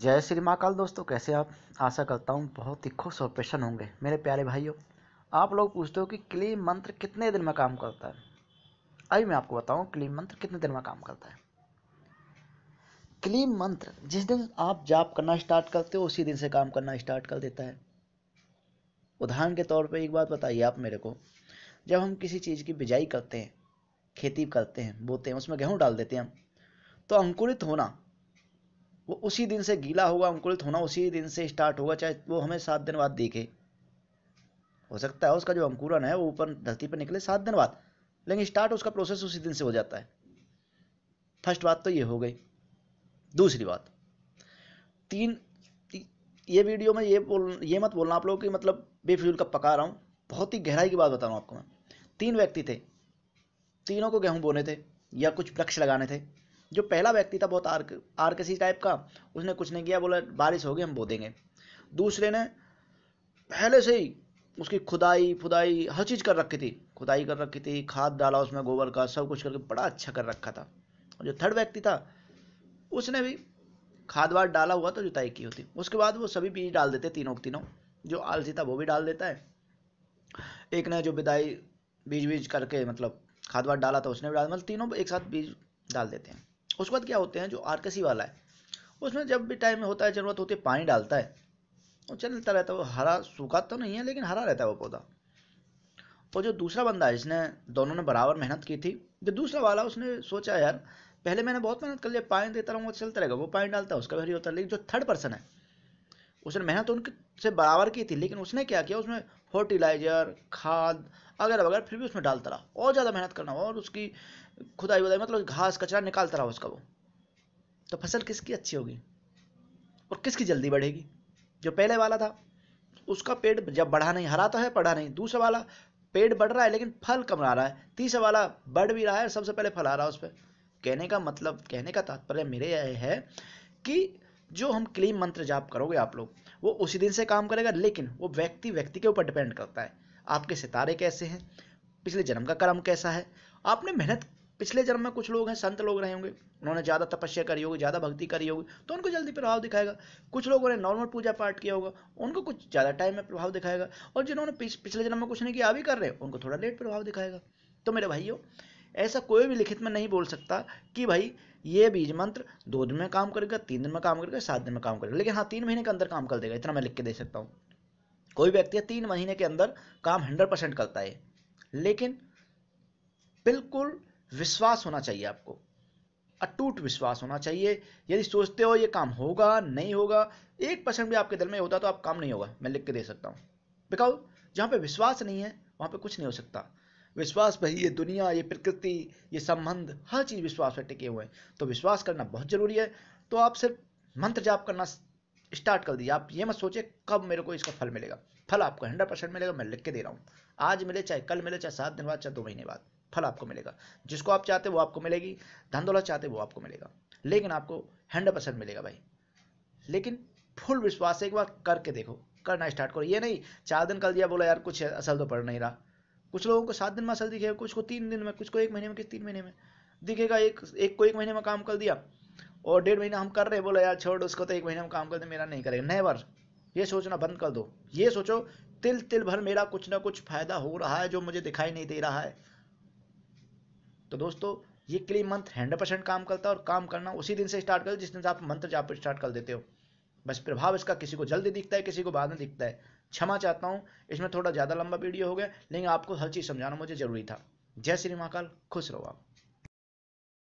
जय श्री महाकाल दोस्तों कैसे आप आशा करता हूँ बहुत ही खुश और प्रसन्न होंगे मेरे प्यारे भाइयों आप लोग पूछते हो कि क्लीम मंत्र कितने दिन में काम करता है अभी मैं आपको बताऊँ क्लीम मंत्र कितने दिन में काम करता है क्लीम मंत्र जिस दिन आप जाप करना स्टार्ट करते हो उसी दिन से काम करना स्टार्ट कर देता है उदाहरण के तौर पर एक बात बताइए आप मेरे को जब हम किसी चीज़ की बिजाई करते हैं खेती करते हैं बोते हैं उसमें गेहूँ डाल देते हैं हम तो अंकुरित होना वो उसी दिन से गीला होगा अंकुरित होना उसी दिन से स्टार्ट होगा चाहे वो हमें सात दिन बाद दिखे हो सकता है उसका जो अंकुरन है वो ऊपर धरती पर निकले सात दिन बाद लेकिन स्टार्ट उसका प्रोसेस उसी दिन से हो जाता है फर्स्ट बात तो ये हो गई दूसरी बात तीन ये वीडियो में ये बोल ये मत बोलना आप लोगों कि मतलब बेफजूल का पका रहा हूँ बहुत ही गहराई की बात बता रहा हूँ आपको मैं तीन व्यक्ति थे तीनों को गेहूँ बोने थे या कुछ वृक्ष लगाने थे जो पहला व्यक्ति था बहुत आर्क आर्कसी टाइप का उसने कुछ नहीं किया बोला बारिश होगी हम बो देंगे दूसरे ने पहले से ही उसकी खुदाई खुदाई हर चीज़ कर रखी थी खुदाई कर रखी थी खाद डाला उसमें गोबर का सब कुछ करके बड़ा अच्छा कर रखा था और जो थर्ड व्यक्ति था उसने भी खाद वाद डाला हुआ तो जुताई की होती उसके बाद वो सभी बीज डाल देते तीनों तीनों जो आलसी था वो भी डाल देता है एक ने जो बिदाई बीज बीज करके मतलब खाद वाद डाला था उसने भी डाल मतलब तीनों एक साथ बीज डाल देते हैं उसके बाद क्या होते हैं जो आरकसी वाला है उसमें जब भी टाइम होता है ज़रूरत होती है पानी डालता है और चलता रहता है वो हरा सूखा तो नहीं है लेकिन हरा रहता है वो पौधा और जो दूसरा बंदा है जिसने दोनों ने बराबर मेहनत की थी जो दूसरा वाला उसने सोचा यार पहले मैंने बहुत मेहनत कर लिया पानी देता रहूँगा चलता रहेगा वो पानी डालता है उसका भी हरी होता है लेकिन जो थर्ड पर्सन है उसने मेहनत तो उनके से बराबर की थी लेकिन उसने क्या किया उसमें फर्टिलाइजर खाद अगर वगैरह फिर भी उसमें डालता रहा और ज़्यादा मेहनत करना और उसकी खुदाई वुदाई मतलब घास कचरा निकालता रहा उसका वो तो फसल किसकी अच्छी होगी और किसकी जल्दी बढ़ेगी जो पहले वाला था उसका पेड़ जब बढ़ा नहीं हरा तो है पढ़ा नहीं दूसरा वाला पेड़ बढ़ रहा है लेकिन फल कम आ रहा है तीसरा वाला बढ़ भी रहा है सबसे पहले फल आ रहा है उस पर कहने का मतलब कहने का तात्पर्य मेरे यह है कि जो हम क्लीम मंत्र जाप करोगे आप लोग वो उसी दिन से काम करेगा लेकिन वो व्यक्ति व्यक्ति के ऊपर डिपेंड करता है आपके सितारे कैसे हैं पिछले जन्म का कर्म कैसा है आपने मेहनत पिछले जन्म में कुछ लोग हैं संत लोग रहे होंगे उन्होंने ज़्यादा तपस्या करी होगी ज़्यादा भक्ति करी होगी तो उनको जल्दी प्रभाव दिखाएगा कुछ लोगों ने नॉर्मल पूजा पाठ किया होगा उनको कुछ ज़्यादा टाइम में प्रभाव दिखाएगा और जिन्होंने पिछले जन्म में कुछ नहीं किया अभी कर रहे हैं उनको थोड़ा लेट प्रभाव दिखाएगा तो मेरे भाइयों ऐसा कोई भी लिखित में नहीं बोल सकता कि भाई ये बीज मंत्र दो दिन में काम करेगा तीन दिन में काम करेगा सात दिन में काम करेगा लेकिन हाँ तीन महीने के अंदर काम कर देगा इतना मैं लिख के दे सकता हूँ कोई व्यक्ति तीन महीने के अंदर काम हंड्रेड परसेंट करता है लेकिन बिल्कुल विश्वास होना चाहिए आपको अटूट विश्वास होना चाहिए यदि सोचते हो ये काम होगा नहीं होगा एक परसेंट भी आपके दिल में होता तो आप काम नहीं होगा मैं लिख के दे सकता हूँ बिकॉज जहाँ पे विश्वास नहीं है वहाँ पे कुछ नहीं हो सकता विश्वास पर ये दुनिया ये प्रकृति ये संबंध हर चीज़ विश्वास पर टिके हुए हैं तो विश्वास करना बहुत ज़रूरी है तो आप सिर्फ मंत्र जाप करना स्टार्ट कर दीजिए आप ये मत सोचे कब मेरे को इसका फल मिलेगा फल आपको हंड्रेड परसेंट मिलेगा मैं लिख के दे रहा हूँ आज मिले चाहे कल मिले चाहे सात दिन बाद चाहे दो महीने बाद फल आपको मिलेगा जिसको आप चाहते वो आपको मिलेगी धन दौलत चाहते वो आपको मिलेगा लेकिन आपको हंड्रेड परसेंट मिलेगा भाई लेकिन फुल विश्वास एक बार करके देखो करना स्टार्ट करो ये नहीं चार दिन कर दिया बोला यार कुछ असल तो पड़ नहीं रहा कुछ लोगों को सात दिन में असल दिखेगा कुछ को तीन दिन में कुछ को एक महीने में किस तीन महीने में दिखेगा एक एक को एक महीने में काम कर दिया और डेढ़ महीना हम कर रहे बोला यार छोड़ उसको तो एक महीने में काम कर दे मेरा नहीं करेगा नेवर ये सोचना बंद कर दो ये सोचो तिल तिल भर मेरा कुछ ना कुछ फायदा हो रहा है जो मुझे दिखाई नहीं दे रहा है तो दोस्तों ये क्ली मंथ हंड्रेड परसेंट काम करता है और काम करना उसी दिन से स्टार्ट कर जिस दिन से आप मंत्र जाप स्टार्ट कर देते हो बस प्रभाव इसका किसी को जल्दी दिखता है किसी को बाद में दिखता है क्षमा चाहता हूँ इसमें थोड़ा ज़्यादा लंबा वीडियो हो गया लेकिन आपको हर चीज़ समझाना मुझे जरूरी था जय श्री महाकाल खुश रहो आप